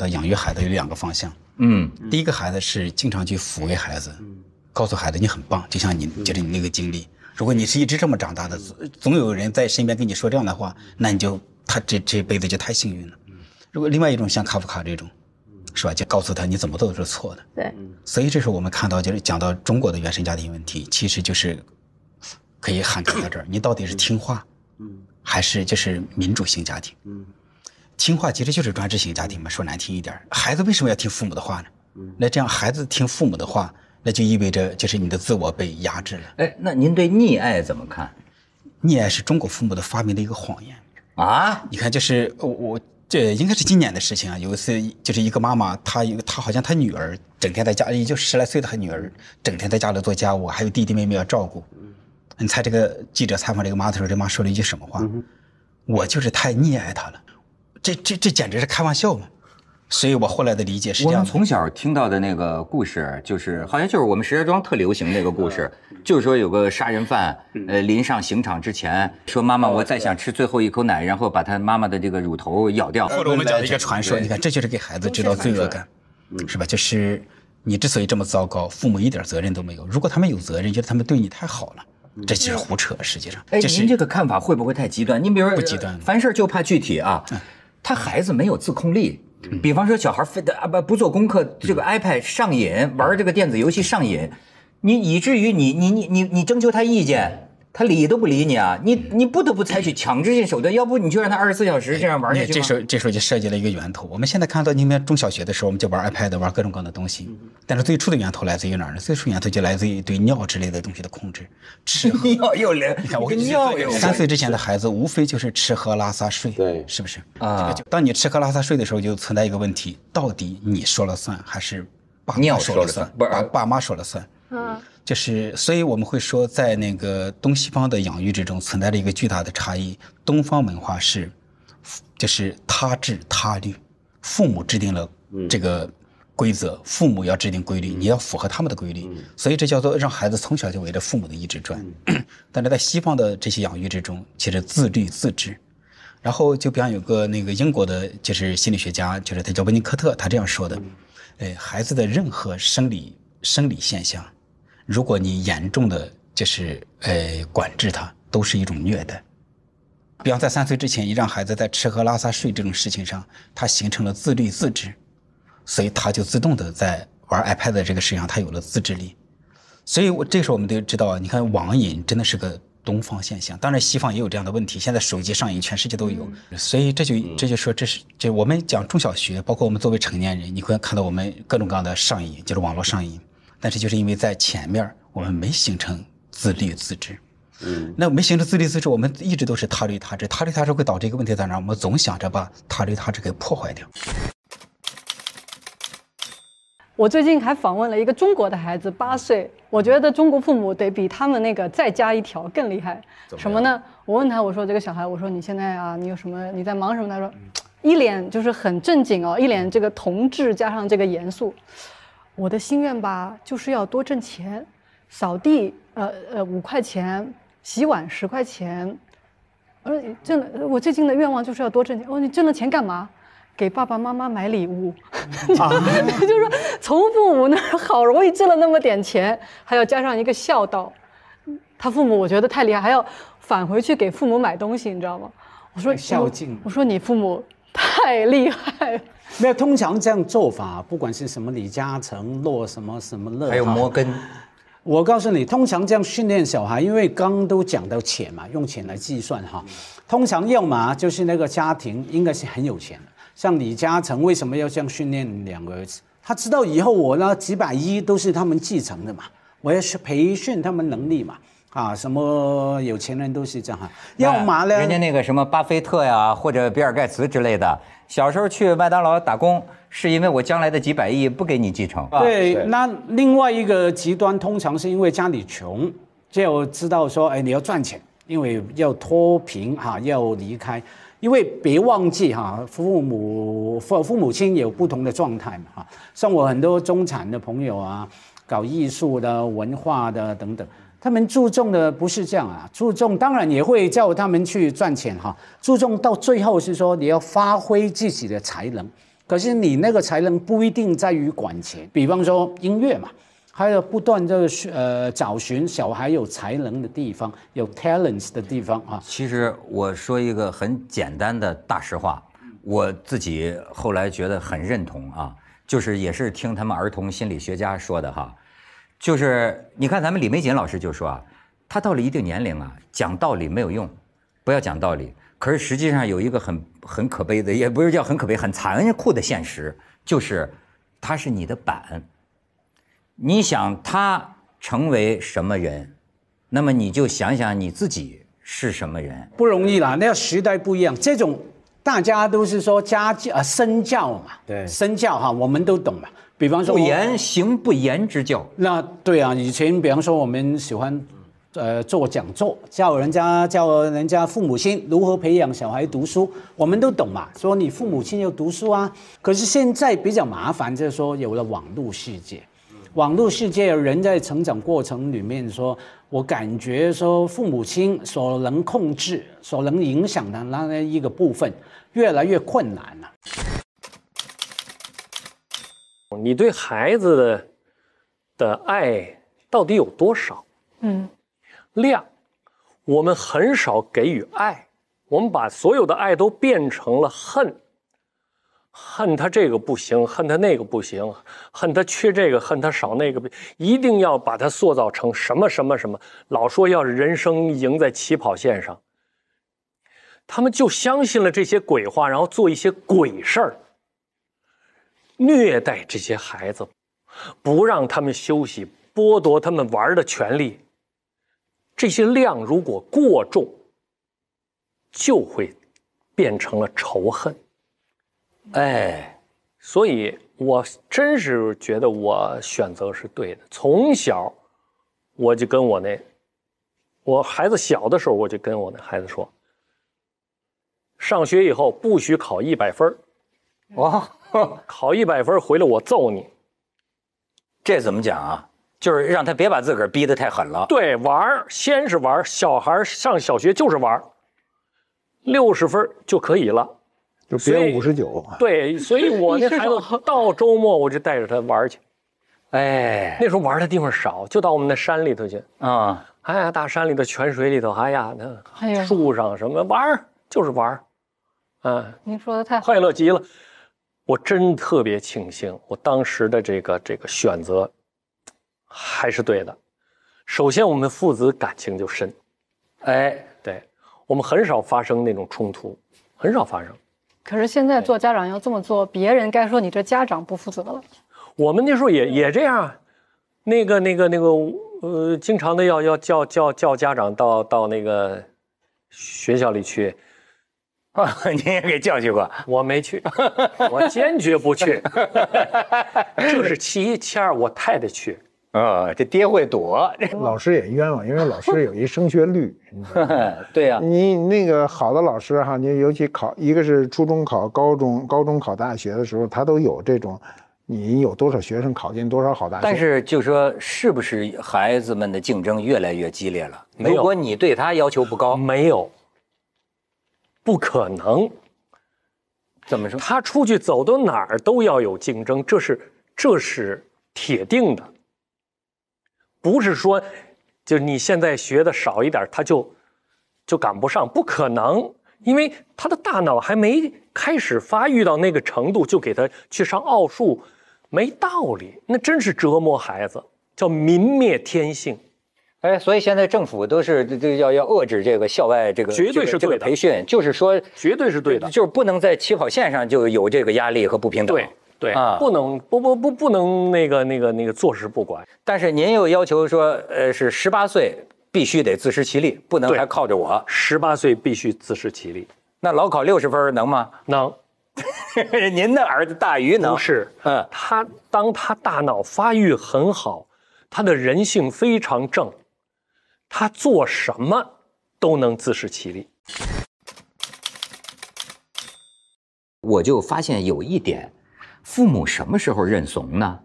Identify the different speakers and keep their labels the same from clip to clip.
Speaker 1: 到养育孩子有两个方向，
Speaker 2: 嗯，第
Speaker 1: 一个孩子是经常去抚慰孩子，告诉孩子你很棒，就像你就是你那个经历，如果你是一直这么长大的，总有人在身边跟你说这样的话，那你就他这这辈子就太幸运了。如果另外一种像卡夫卡这种，是吧？就告诉他你怎么做都是错的。对，所以这时候我们看到就是讲到中国的原生家庭问题，其实就是可以涵盖到这儿，你到底是听话，还是就是民主型家庭，嗯。听话其实就是专制型家庭嘛，说难听一点，孩子为什么要听父母的话呢？那这样孩子听父母的话，那就意味着就是你的自我被压制了。哎，那您对溺爱怎么看？溺爱是中国父母的发明的一个谎言啊！你看，就是我这应该是今年的事情啊。有一次，就是一个妈妈，她她好像她女儿整天在家也就十来岁的她女儿，整天在家里做家务，还有弟弟妹妹要照顾。你猜这个记者采访这个妈的时候，这妈说了一句什么话？我就是太溺爱她了。这这这
Speaker 3: 简直是开玩笑嘛！所以我后来的理解是这样：我们从小听到的那个故事，就是好像就是我们石家庄特流行那个故事，就是说有个杀人犯，呃，临上刑场之前说：“妈妈，我再想吃最后一口奶。”然后把他妈妈的这个乳头咬掉。或者我们讲一个传说，你看，
Speaker 1: 这就是给孩子制造罪恶感，是吧？就是你之所以这么糟糕，父母一点责任都没有。如果他们有责任，觉得他们对你太好了，这就是胡扯。实际
Speaker 3: 上，哎，您这个看法会不会太极端？您比如不极端，凡事就怕具体啊。他孩子没有自控力，比方说小孩非得啊不不做功课，这个 iPad 上瘾，玩这个电子游戏上瘾，你以至于你你你你你征求他意见。他理都不理你啊！你你不得不采取强制性手段，要不你就让他二十四小时这样玩下去。这时
Speaker 1: 候这时候就涉及了一个源头。我们现在看到你们中小学的时候，我们就玩 iPad，玩各种各样的东西。但是最初的源头来自于哪儿呢？最初源头就来自于对尿之类的东西的控制。吃尿我跟尿有三岁之前的孩子无非就是吃喝拉撒睡，对，是不是啊？当你吃喝拉撒睡的时候，就存在一个问题：到底你说了算，还是爸妈说了算？爸爸妈说了算。嗯。就是，所以我们会说，在那个东西方的养育之中存在着一个巨大的差异。东方文化是，就是他治他律，父母制定了这个规则，父母要制定规律，你要符合他们的规律，所以这叫做让孩子从小就围着父母的意志转。但是在西方的这些养育之中，其实自律自治。然后就比方有个那个英国的，就是心理学家，就是他叫温尼科特，他这样说的：，呃，孩子的任何生理生理现象。如果你严重的就是呃管制他，都是一种虐待。比方在三岁之前，你让孩子在吃喝拉撒睡这种事情上，他形成了自律自制，所以他就自动的在玩 iPad 这个事情上，他有了自制力。所以我这时候我们就知道，你看网瘾真的是个东方现象，当然西方也有这样的问题。现在手机上瘾，全世界都有，所以这就这就说这是就我们讲中小学，包括我们作为成年人，你会看到我们各种各样的上瘾，就是网络上瘾。但是就是因为在前面我们没形成自律自知，嗯，那没形成自律自知，我们一直都是他律他制。他律他制会导致一个问题在哪儿？我们总想着把他律他制给破坏掉。
Speaker 2: 我最近还访问了一个中国的孩子，八岁，我觉得中国父母得比他们那个再加一条更厉害，什么呢？我问他，我说这个小孩，我说你现在啊，你有什么？你在忙什么？他说，一脸就是很正经哦，一脸这个同志加上这个严肃。我的心愿吧，就是要多挣钱。扫地，呃呃，五块钱；洗碗，十块钱。我说，挣了，我最近的愿望就是要多挣钱。哦，你挣了钱干嘛？给爸爸妈妈买礼物。就是说从父母那儿好容易挣了那么点钱，还要加上一个孝道。他父母，我觉得太厉害，还要返回去给父母买东西，你知道吗？我说孝敬。我说你父母。太厉害
Speaker 4: 了！没有，通常这样做法，不管是什么，李嘉诚、洛什么什么乐，还有摩根。我告诉你，通常这样训练小孩，因为刚都讲到钱嘛，用钱来计算哈。通常要么就是那个家庭应该是很有钱的，像李嘉诚为什么要这样训练两个儿子？他知道以后我那几百亿都是他们继承的嘛，我要去培训他们能力嘛。啊，什么有钱人都是这样哈，
Speaker 3: 嘛呢？人家那个什么巴菲特呀，或者比尔盖茨之类的，小时候去麦当劳打工，是因为我将来的几百亿不给你继承。
Speaker 4: 对，那另外一个极端，通常是因为家里穷，这我知道说，哎，你要赚钱，因为要脱贫哈，要离开，因为别忘记哈，父母父父母亲有不同的状态嘛哈，像我很多中产的朋友啊，搞艺术的、文化的等等。他们注重的不是这样啊，注重当然也会叫他们去赚钱哈，注重到最后是说你要发挥自己的才能，可是你那个才能不一定在于管钱，比方说音乐嘛，还有不断就是呃找寻小孩有才能的地方，有 talents 的地方啊。其实我说一个很简单的大实话，我自
Speaker 3: 己后来觉得很认同啊，就是也是听他们儿童心理学家说的哈。就是你看，咱们李玫瑾老师就说啊，他到了一定年龄啊，讲道理没有用，不要讲道理。可是实际上有一个很很可悲的，也不是叫很可悲，很残酷的现实，就是，他是你的板。你想他成为什么人，那么你就想想你自己是什么人。
Speaker 4: 不容易啦，那时代不一样，这种。大家都是说家教啊，身教嘛，对，身教哈，我们都懂嘛。比方说，言行不言之教。那对啊，以前比方说我们喜欢，呃，做讲座，教人家教人家父母亲如何培养小孩读书，我们都懂嘛。说你父母亲要读书啊，可是现在比较麻烦，就是说有了网络世界。网络世界，人在成长过程里面，说我感觉说父母亲所能控制、所能影响的那一个部分，越来越困难了。
Speaker 2: 你对孩子的爱到底有多少？嗯，量，我们很少给予爱，我们把所有的爱都变成了恨。恨他这个不行，恨他那个不行，恨他缺这个，恨他少那个，一定要把他塑造成什么什么什么。老说要人生赢在起跑线上，他们就相信了这些鬼话，然后做一些鬼事儿，虐待这些孩子，不让他们休息，剥夺他们玩的权利。这些量如果过重，就会变成了仇恨。哎，所以我真是觉得我选择是对的。从小，我就跟我那我孩子小的时候，我就跟我那孩子说，上学以后不许考一百分哇，考一百分回来我揍你。这怎么讲啊？就是让他别把自个儿逼得太狠了。对，玩儿，先是玩儿。小孩上小学就是玩儿，六十分就可以了。别五十九，对，所以我 那孩子到周末我就带着他玩去，哎，那时候玩的地方少，就到我们那山里头去啊，哎，大山里头、泉水里头，哎呀，那树上什么玩，就是玩，啊，您说的太快乐极了，我真特别庆幸我当时的这个这个选择还是对的。首先，我们父子感情就深，哎，对我们很少发生那种冲突，很少发生。可是现在做家长要这么做，别人该说你这家长不负责了。我们那时候也也这样，那个那个那个，呃，经常的要要叫叫叫家长到到那个学校里去。啊，你也给叫去过？我没去，我坚决不去。就是其一，其二我太太去。啊，这爹会躲，老师也冤枉，因为老师有一升学率。对呀，你那个好的老师哈，你尤其考，一个是初中考高中，高中考大学的时候，他都有这种，你有多少学生考进多少好大学。但
Speaker 3: 是就说，是不是孩子们的竞争越来越激烈了？如果你对他要求不高，
Speaker 2: 没有，不可能。怎么说？他出去走到哪儿都要有竞争，这是这是铁定的。不是说，就是你现在学的少一点，他就就赶不上，不可能，因为他的大脑还没开始发育到那个程度，就给他去上奥数，没道理，那真是折磨孩子，叫泯灭天性。哎，所以现在政府都是要要遏制这
Speaker 3: 个校外这个绝对是对培训，就是说绝对是对的，就是不能在起跑线上就有这个压力和不平等。对。
Speaker 2: 对啊，不能不不不不能那个那个那个坐视不管，
Speaker 3: 但是您又要求说，呃，是十八岁必须得自食其力，不能还靠着
Speaker 2: 我。十八岁必须自食其力，那老考六十分能吗？能。您的儿子大鱼能？不是，嗯，他当他大脑发育很好，他的人性非常正，他做什么都能自食其力。我就发
Speaker 3: 现有一点。父母什么时候认怂呢？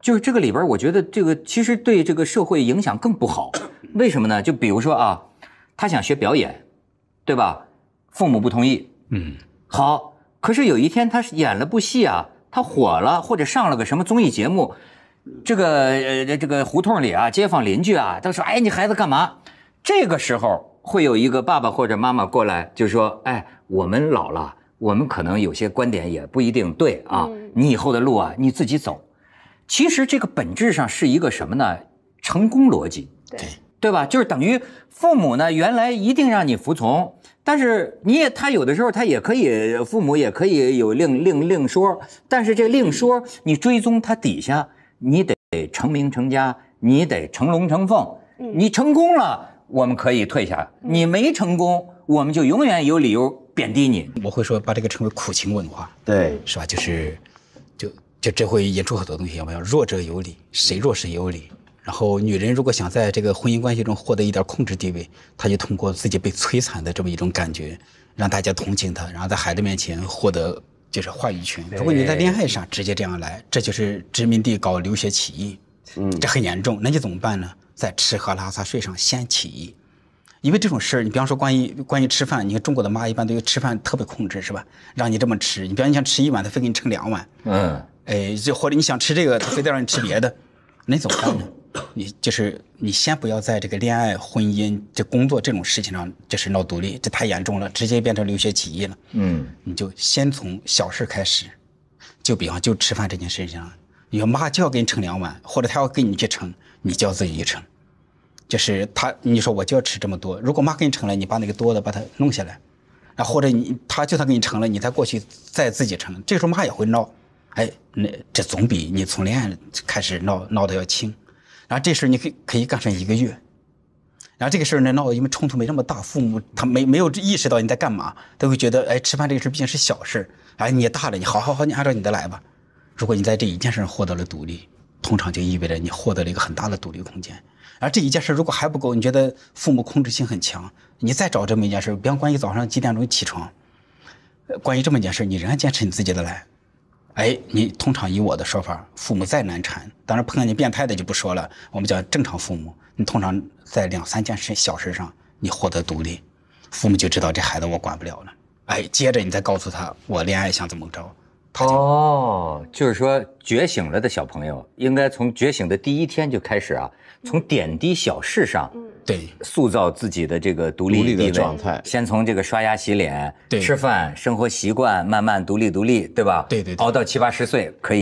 Speaker 3: 就是这个里边，我觉得这个其实对这个社会影响更不好。为什么呢？就比如说啊，他想学表演，对吧？父母不同意，嗯，好。可是有一天他演了部戏啊，他火了，或者上了个什么综艺节目，这个呃这个胡同里啊，街坊邻居啊，都说哎你孩子干嘛？这个时候会有一个爸爸或者妈妈过来，就说哎我们老了。我们可能有些观点也不一定对啊，你以后的路啊你自己走。其实这个本质上是一个什么呢？成功逻辑，对对吧？就是等于父母呢原来一定让你服从，但是你也他有的时候他也可以，父母也可以有另另另说。但是这另说，你追踪他底下，你得成名成家，你得成龙成凤，你成功了，我们可以退下；你没成功，我们就永远有理由。贬低你，我会说把这个称为苦情文化，
Speaker 1: 对，是吧？就是，就就这会引出很多东西，我们要弱者有理，谁弱谁有理。然后女人如果想在这个婚姻关系中获得一点控制地位，她就通过自己被摧残的这么一种感觉，让大家同情她，然后在孩子面前获得就是话语权。如果你在恋爱上直接这样来，这就是殖民地搞流血起义，嗯，这很严重。那你怎么办呢？在吃喝拉撒睡上先起义。因为这种事儿，你比方说关于关于吃饭，你看中国的妈一般于吃饭特别控制，是吧？让你这么吃，你比方你想吃一碗，他非给你盛两碗，嗯，哎，就或者你想吃这个，他非得让你吃别的，那怎么办呢？你就是你先不要在这个恋爱、婚姻、这工作这种事情上就是闹独立，这太严重了，直接变成留学起义了，嗯，你就先从小事开始，就比方就吃饭这件事情，你说妈就要给你盛两碗，或者他要给你去盛，你就要自己去盛。就是他，你说我就要吃这么多。如果妈给你盛了，你把那个多的把它弄下来，然后或者你他就算给你盛了，你再过去再自己盛。这时候妈也会闹，哎，那这总比你从恋爱开始闹闹的要轻。然后这事你可可以干上一个月。然后这个事儿呢闹，因为冲突没那么大，父母他没没有意识到你在干嘛，都会觉得哎，吃饭这个事毕竟是小事哎，你大了，你好好好，你按照你的来吧。如果你在这一件事上获得了独立，通常就意味着你获得了一个很大的独立空间。而这一件事如果还不够，你觉得父母控制性很强，你再找这么一件事比方关于早上几点钟起床，关于这么一件事你仍然坚持你自己的来，哎，你通常以我的说法，父母再难缠，当然碰到你变态的就不说了，我们讲正常父母，你通常在两三件事小事上你获得独立，父母就知道这孩子我管不了了，哎，接着你再告诉他我恋爱想怎么着。
Speaker 3: 哦，就是说，觉醒了的小朋友，应该从觉醒的第一天就开始啊，从点滴小事上，对，塑造自己的这个独立的状态，先从这个刷牙、洗脸、吃饭、生活习惯，慢慢独立独立，对吧？对对，熬到七八十岁可以。